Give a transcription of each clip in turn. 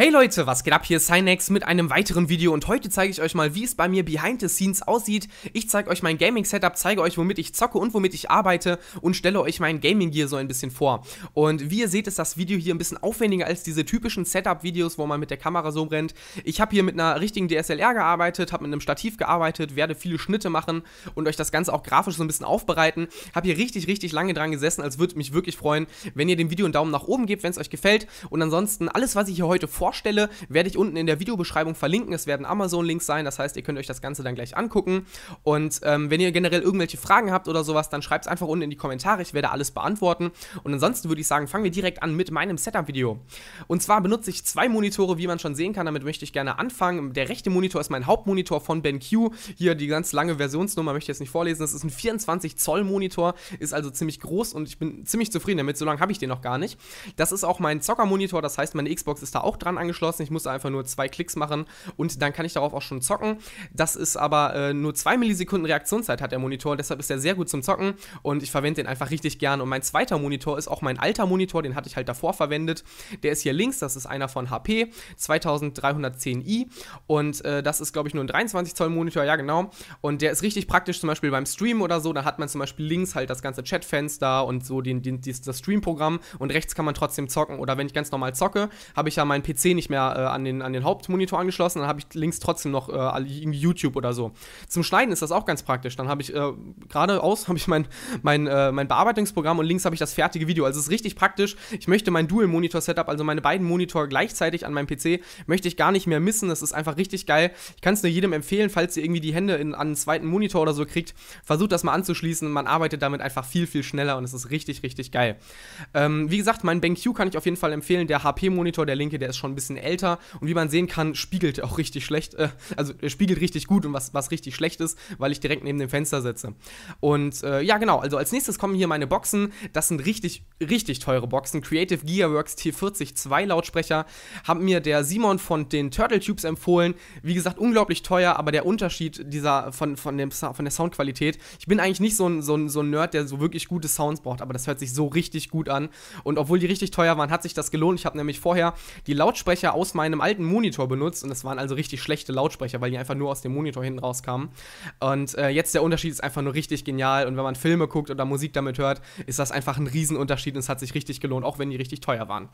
Hey Leute, was geht ab? Hier ist Cynex mit einem weiteren Video und heute zeige ich euch mal, wie es bei mir behind the scenes aussieht. Ich zeige euch mein Gaming-Setup, zeige euch, womit ich zocke und womit ich arbeite und stelle euch mein Gaming-Gear so ein bisschen vor. Und wie ihr seht, ist das Video hier ein bisschen aufwendiger als diese typischen Setup-Videos, wo man mit der Kamera so brennt. Ich habe hier mit einer richtigen DSLR gearbeitet, habe mit einem Stativ gearbeitet, werde viele Schnitte machen und euch das Ganze auch grafisch so ein bisschen aufbereiten. Habe hier richtig, richtig lange dran gesessen, als würde mich wirklich freuen, wenn ihr dem Video einen Daumen nach oben gebt, wenn es euch gefällt. Und ansonsten, alles, was ich hier heute vor vorstelle, werde ich unten in der Videobeschreibung verlinken. Es werden Amazon-Links sein, das heißt, ihr könnt euch das Ganze dann gleich angucken. Und ähm, wenn ihr generell irgendwelche Fragen habt oder sowas, dann schreibt es einfach unten in die Kommentare. Ich werde alles beantworten. Und ansonsten würde ich sagen, fangen wir direkt an mit meinem Setup-Video. Und zwar benutze ich zwei Monitore, wie man schon sehen kann. Damit möchte ich gerne anfangen. Der rechte Monitor ist mein Hauptmonitor von BenQ. Hier die ganz lange Versionsnummer möchte ich jetzt nicht vorlesen. Das ist ein 24 Zoll Monitor, ist also ziemlich groß und ich bin ziemlich zufrieden damit. So lange habe ich den noch gar nicht. Das ist auch mein Zockermonitor, das heißt, meine Xbox ist da auch dran angeschlossen. Ich muss einfach nur zwei Klicks machen und dann kann ich darauf auch schon zocken. Das ist aber äh, nur zwei Millisekunden Reaktionszeit hat der Monitor, deshalb ist er sehr gut zum Zocken und ich verwende den einfach richtig gern. Und mein zweiter Monitor ist auch mein alter Monitor, den hatte ich halt davor verwendet. Der ist hier links, das ist einer von HP, 2310i und äh, das ist, glaube ich, nur ein 23 Zoll Monitor, ja genau. Und der ist richtig praktisch, zum Beispiel beim Streamen oder so, da hat man zum Beispiel links halt das ganze Chatfenster und so den, den, das Streamprogramm und rechts kann man trotzdem zocken oder wenn ich ganz normal zocke, habe ich ja meinen PC PC nicht mehr äh, an, den, an den Hauptmonitor angeschlossen, dann habe ich links trotzdem noch äh, YouTube oder so. Zum Schneiden ist das auch ganz praktisch. Dann habe ich äh, geradeaus habe ich mein, mein, äh, mein Bearbeitungsprogramm und links habe ich das fertige Video. Also es ist richtig praktisch. Ich möchte mein Dual-Monitor-Setup, also meine beiden Monitor gleichzeitig an meinem PC, möchte ich gar nicht mehr missen. Das ist einfach richtig geil. Ich kann es nur jedem empfehlen, falls ihr irgendwie die Hände in, an einen zweiten Monitor oder so kriegt, versucht das mal anzuschließen. Man arbeitet damit einfach viel, viel schneller und es ist richtig, richtig geil. Ähm, wie gesagt, mein BenQ kann ich auf jeden Fall empfehlen. Der HP-Monitor, der linke, der ist schon ein bisschen älter und wie man sehen kann, spiegelt er auch richtig schlecht, äh, also er spiegelt richtig gut und was, was richtig schlecht ist, weil ich direkt neben dem Fenster sitze. Und äh, ja, genau, also als nächstes kommen hier meine Boxen. Das sind richtig, richtig teure Boxen. Creative Gearworks T40 2 Lautsprecher haben mir der Simon von den Turtle Tubes empfohlen. Wie gesagt, unglaublich teuer, aber der Unterschied dieser von, von, dem, von der Soundqualität. Ich bin eigentlich nicht so ein, so, ein, so ein Nerd, der so wirklich gute Sounds braucht, aber das hört sich so richtig gut an. Und obwohl die richtig teuer waren, hat sich das gelohnt. Ich habe nämlich vorher die Lautsprecher Lautsprecher aus meinem alten Monitor benutzt und das waren also richtig schlechte Lautsprecher, weil die einfach nur aus dem Monitor hinten rauskamen. Und äh, jetzt der Unterschied ist einfach nur richtig genial und wenn man Filme guckt oder Musik damit hört, ist das einfach ein Riesenunterschied und es hat sich richtig gelohnt, auch wenn die richtig teuer waren.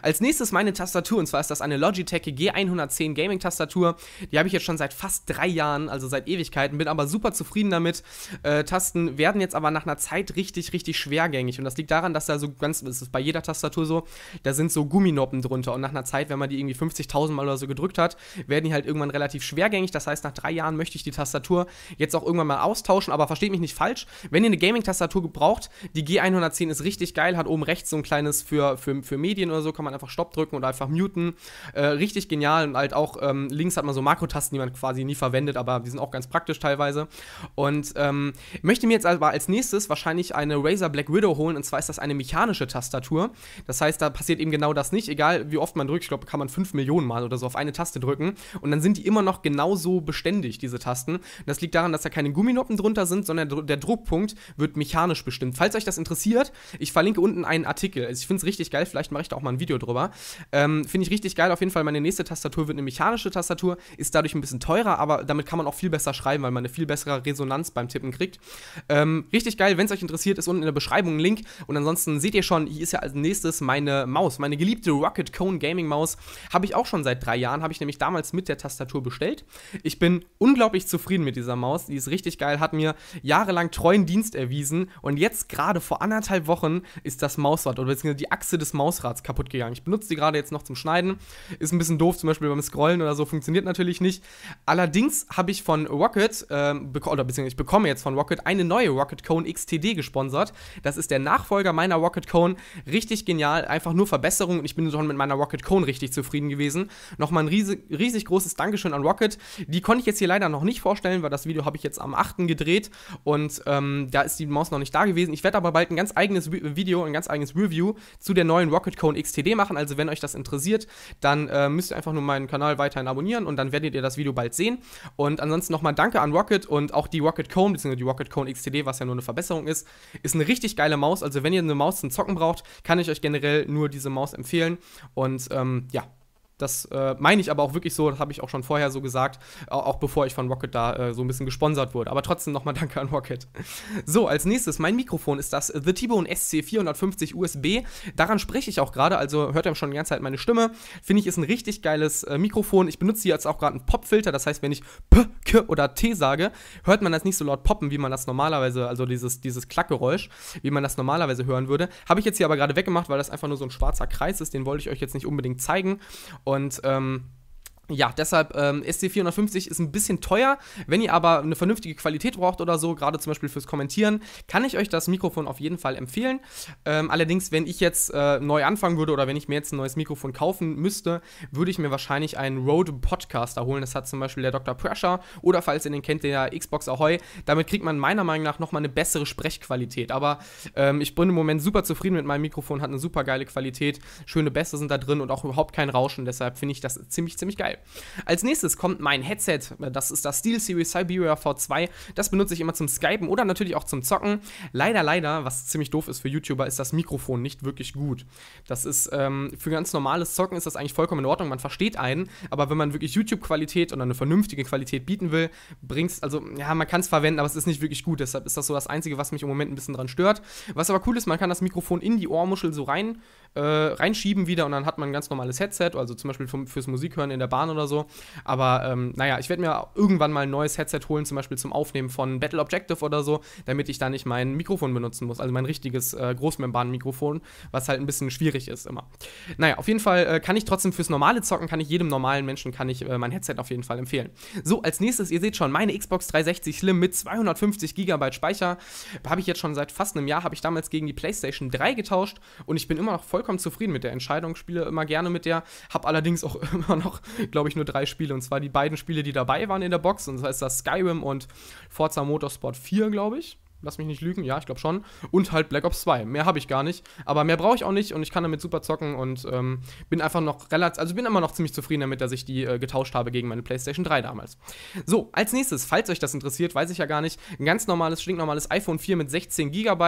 Als nächstes meine Tastatur und zwar ist das eine Logitech G110 Gaming Tastatur. Die habe ich jetzt schon seit fast drei Jahren, also seit Ewigkeiten, bin aber super zufrieden damit. Äh, Tasten werden jetzt aber nach einer Zeit richtig, richtig schwergängig und das liegt daran, dass da so ganz, das ist bei jeder Tastatur so, da sind so Gumminoppen drunter und nach einer Zeit Zeit, wenn man die irgendwie 50.000 Mal oder so gedrückt hat, werden die halt irgendwann relativ schwergängig. Das heißt, nach drei Jahren möchte ich die Tastatur jetzt auch irgendwann mal austauschen. Aber versteht mich nicht falsch, wenn ihr eine Gaming-Tastatur gebraucht, die G110 ist richtig geil, hat oben rechts so ein kleines für, für, für Medien oder so, kann man einfach Stopp drücken oder einfach muten. Äh, richtig genial und halt auch ähm, links hat man so Makrotasten, die man quasi nie verwendet, aber die sind auch ganz praktisch teilweise. Und ähm, möchte mir jetzt aber als nächstes wahrscheinlich eine Razer Black Widow holen und zwar ist das eine mechanische Tastatur. Das heißt, da passiert eben genau das nicht, egal wie oft man drückt. Ich glaube, glaube, kann man 5 Millionen Mal oder so auf eine Taste drücken. Und dann sind die immer noch genauso beständig, diese Tasten. Das liegt daran, dass da keine Gumminoppen drunter sind, sondern der Druckpunkt wird mechanisch bestimmt. Falls euch das interessiert, ich verlinke unten einen Artikel. Also ich finde es richtig geil, vielleicht mache ich da auch mal ein Video drüber. Ähm, finde ich richtig geil. Auf jeden Fall, meine nächste Tastatur wird eine mechanische Tastatur, ist dadurch ein bisschen teurer, aber damit kann man auch viel besser schreiben, weil man eine viel bessere Resonanz beim Tippen kriegt. Ähm, richtig geil, wenn es euch interessiert, ist unten in der Beschreibung ein Link. Und ansonsten seht ihr schon, hier ist ja als nächstes meine Maus, meine geliebte Rocket Cone Gaming Maus aus. Habe ich auch schon seit drei Jahren, habe ich nämlich damals mit der Tastatur bestellt. Ich bin unglaublich zufrieden mit dieser Maus, die ist richtig geil, hat mir jahrelang treuen Dienst erwiesen und jetzt gerade vor anderthalb Wochen ist das Mausrad oder beziehungsweise die Achse des Mausrads kaputt gegangen. Ich benutze die gerade jetzt noch zum Schneiden, ist ein bisschen doof, zum Beispiel beim Scrollen oder so, funktioniert natürlich nicht. Allerdings habe ich von Rocket, äh, oder beziehungsweise ich bekomme jetzt von Rocket eine neue Rocket Cone XTD gesponsert. Das ist der Nachfolger meiner Rocket Cone, richtig genial, einfach nur Verbesserung und ich bin schon mit meiner Rocket Cone richtig richtig zufrieden gewesen. Nochmal ein riesig, riesig großes Dankeschön an Rocket. Die konnte ich jetzt hier leider noch nicht vorstellen, weil das Video habe ich jetzt am 8. gedreht und ähm, da ist die Maus noch nicht da gewesen. Ich werde aber bald ein ganz eigenes Video, ein ganz eigenes Review zu der neuen Rocket Cone XTD machen. Also wenn euch das interessiert, dann äh, müsst ihr einfach nur meinen Kanal weiterhin abonnieren und dann werdet ihr das Video bald sehen. Und ansonsten nochmal danke an Rocket und auch die Rocket Cone, beziehungsweise die Rocket Cone XTD, was ja nur eine Verbesserung ist, ist eine richtig geile Maus. Also wenn ihr eine Maus zum Zocken braucht, kann ich euch generell nur diese Maus empfehlen. Und ähm, ja, das äh, meine ich aber auch wirklich so, das habe ich auch schon vorher so gesagt, auch, auch bevor ich von Rocket da äh, so ein bisschen gesponsert wurde. Aber trotzdem nochmal danke an Rocket. So, als nächstes, mein Mikrofon ist das The T-Bone SC450 USB. Daran spreche ich auch gerade, also hört ihr schon die ganze Zeit meine Stimme. Finde ich, ist ein richtig geiles äh, Mikrofon. Ich benutze hier jetzt auch gerade einen Popfilter, das heißt, wenn ich P K oder T sage, hört man das nicht so laut poppen, wie man das normalerweise, also dieses, dieses Klackgeräusch, wie man das normalerweise hören würde. Habe ich jetzt hier aber gerade weggemacht, weil das einfach nur so ein schwarzer Kreis ist, den wollte ich euch jetzt nicht unbedingt zeigen. Und ähm, ja, deshalb ähm, SC450 ist ein bisschen teuer. Wenn ihr aber eine vernünftige Qualität braucht oder so, gerade zum Beispiel fürs Kommentieren, kann ich euch das Mikrofon auf jeden Fall empfehlen. Ähm, allerdings, wenn ich jetzt äh, neu anfangen würde oder wenn ich mir jetzt ein neues Mikrofon kaufen müsste, würde ich mir wahrscheinlich einen Rode Podcaster holen. Das hat zum Beispiel der Dr. Pressure oder falls ihr den kennt, der Xbox Ahoy. Damit kriegt man meiner Meinung nach nochmal eine bessere Sprechqualität. Aber ähm, ich bin im Moment super zufrieden mit meinem Mikrofon, hat eine super geile Qualität, schöne Bässe sind da drin und auch überhaupt kein Rauschen. Deshalb finde ich das ziemlich, ziemlich geil. Als nächstes kommt mein Headset, das ist das SteelSeries Siberia V2. Das benutze ich immer zum Skypen oder natürlich auch zum Zocken. Leider, leider, was ziemlich doof ist für YouTuber, ist das Mikrofon nicht wirklich gut. Das ist ähm, für ganz normales Zocken ist das eigentlich vollkommen in Ordnung. Man versteht einen, aber wenn man wirklich YouTube-Qualität oder eine vernünftige Qualität bieten will, bringst also ja, man kann es verwenden, aber es ist nicht wirklich gut. Deshalb ist das so das Einzige, was mich im Moment ein bisschen dran stört. Was aber cool ist, man kann das Mikrofon in die Ohrmuschel so rein äh, reinschieben wieder und dann hat man ein ganz normales Headset, also zum Beispiel vom, fürs Musikhören in der Bahn oder so. Aber ähm, naja, ich werde mir irgendwann mal ein neues Headset holen, zum Beispiel zum Aufnehmen von Battle Objective oder so, damit ich da nicht mein Mikrofon benutzen muss, also mein richtiges äh, Großmembran-Mikrofon, was halt ein bisschen schwierig ist immer. Naja, auf jeden Fall äh, kann ich trotzdem fürs normale Zocken, kann ich jedem normalen Menschen, kann ich äh, mein Headset auf jeden Fall empfehlen. So, als nächstes, ihr seht schon, meine Xbox 360 Slim mit 250 GB Speicher habe ich jetzt schon seit fast einem Jahr, habe ich damals gegen die PlayStation 3 getauscht und ich bin immer noch vollkommen vollkommen zufrieden mit der Entscheidung, spiele immer gerne mit der, habe allerdings auch immer noch, glaube ich, nur drei Spiele und zwar die beiden Spiele, die dabei waren in der Box und das heißt das Skyrim und Forza Motorsport 4, glaube ich lass mich nicht lügen, ja, ich glaube schon. Und halt Black Ops 2. Mehr habe ich gar nicht. Aber mehr brauche ich auch nicht und ich kann damit super zocken und ähm, bin einfach noch relativ, also bin immer noch ziemlich zufrieden damit, dass ich die äh, getauscht habe gegen meine PlayStation 3 damals. So, als nächstes, falls euch das interessiert, weiß ich ja gar nicht, ein ganz normales, stinknormales iPhone 4 mit 16 GB.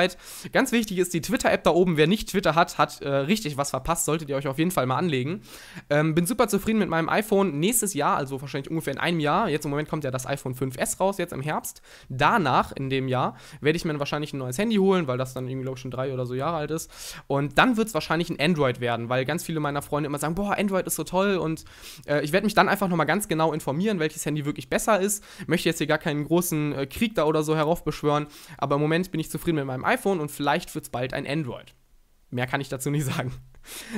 Ganz wichtig ist die Twitter-App da oben. Wer nicht Twitter hat, hat äh, richtig was verpasst. Solltet ihr euch auf jeden Fall mal anlegen. Ähm, bin super zufrieden mit meinem iPhone. Nächstes Jahr, also wahrscheinlich ungefähr in einem Jahr, jetzt im Moment kommt ja das iPhone 5S raus, jetzt im Herbst. Danach, in dem Jahr, werde ich mir wahrscheinlich ein neues Handy holen, weil das dann irgendwie, glaube ich, schon drei oder so Jahre alt ist. Und dann wird es wahrscheinlich ein Android werden, weil ganz viele meiner Freunde immer sagen, boah, Android ist so toll und äh, ich werde mich dann einfach nochmal ganz genau informieren, welches Handy wirklich besser ist. Möchte jetzt hier gar keinen großen äh, Krieg da oder so heraufbeschwören, aber im Moment bin ich zufrieden mit meinem iPhone und vielleicht wird es bald ein Android. Mehr kann ich dazu nicht sagen.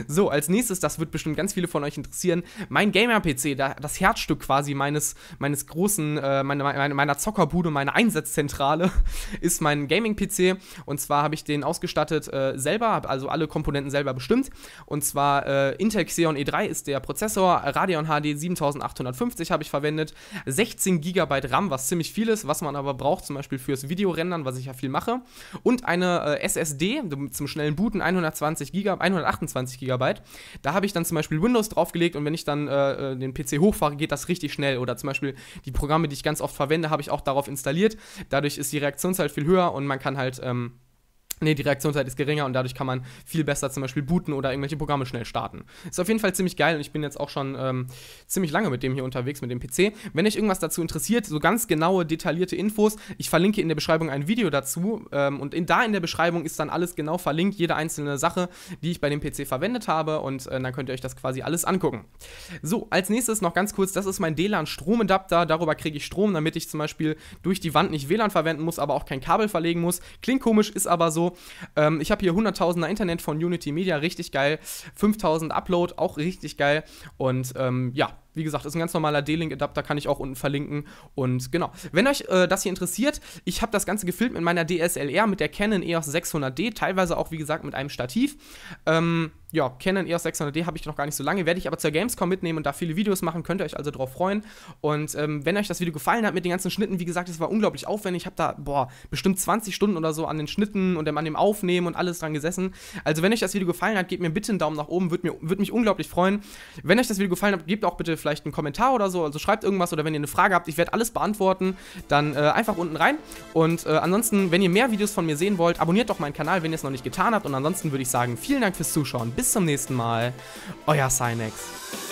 So, als nächstes, das wird bestimmt ganz viele von euch interessieren, mein Gamer-PC, das Herzstück quasi meines, meines großen, äh, meiner, meiner Zockerbude, meiner Einsatzzentrale, ist mein Gaming-PC. Und zwar habe ich den ausgestattet äh, selber, habe also alle Komponenten selber bestimmt. Und zwar äh, Intel Xeon E3 ist der Prozessor, Radeon HD 7850 habe ich verwendet, 16 GB RAM, was ziemlich viel ist, was man aber braucht, zum Beispiel fürs Videorendern, was ich ja viel mache, und eine äh, SSD zum schnellen Booten, 120 GB, 128 24 GB. Da habe ich dann zum Beispiel Windows draufgelegt und wenn ich dann äh, äh den PC hochfahre, geht das richtig schnell. Oder zum Beispiel die Programme, die ich ganz oft verwende, habe ich auch darauf installiert. Dadurch ist die Reaktionszeit viel höher und man kann halt ähm, Nee, die Reaktionszeit ist geringer und dadurch kann man viel besser zum Beispiel booten oder irgendwelche Programme schnell starten. Ist auf jeden Fall ziemlich geil und ich bin jetzt auch schon ähm, ziemlich lange mit dem hier unterwegs, mit dem PC. Wenn euch irgendwas dazu interessiert, so ganz genaue, detaillierte Infos, ich verlinke in der Beschreibung ein Video dazu ähm, und in, da in der Beschreibung ist dann alles genau verlinkt, jede einzelne Sache, die ich bei dem PC verwendet habe und äh, dann könnt ihr euch das quasi alles angucken. So, als nächstes noch ganz kurz, das ist mein DLAN Stromadapter, darüber kriege ich Strom, damit ich zum Beispiel durch die Wand nicht WLAN verwenden muss, aber auch kein Kabel verlegen muss. Klingt komisch, ist aber so ähm, ich habe hier 100.000er Internet von Unity Media, richtig geil. 5.000 Upload, auch richtig geil. Und ähm, ja, wie gesagt, ist ein ganz normaler D-Link-Adapter, kann ich auch unten verlinken. Und genau, wenn euch äh, das hier interessiert, ich habe das Ganze gefilmt mit meiner DSLR, mit der Canon EOS 600D, teilweise auch, wie gesagt, mit einem Stativ. Ähm, ja, Canon EOS 600D habe ich noch gar nicht so lange, werde ich aber zur Gamescom mitnehmen und da viele Videos machen, könnt ihr euch also drauf freuen. Und ähm, wenn euch das Video gefallen hat mit den ganzen Schnitten, wie gesagt, es war unglaublich aufwendig, ich habe da, boah, bestimmt 20 Stunden oder so an den Schnitten und an dem Aufnehmen und alles dran gesessen. Also wenn euch das Video gefallen hat, gebt mir bitte einen Daumen nach oben, würde würd mich unglaublich freuen. Wenn euch das Video gefallen hat, gebt auch bitte vielleicht einen Kommentar oder so. Also schreibt irgendwas oder wenn ihr eine Frage habt, ich werde alles beantworten, dann äh, einfach unten rein. Und äh, ansonsten, wenn ihr mehr Videos von mir sehen wollt, abonniert doch meinen Kanal, wenn ihr es noch nicht getan habt. Und ansonsten würde ich sagen, vielen Dank fürs Zuschauen. Bis zum nächsten Mal. Euer Cynex.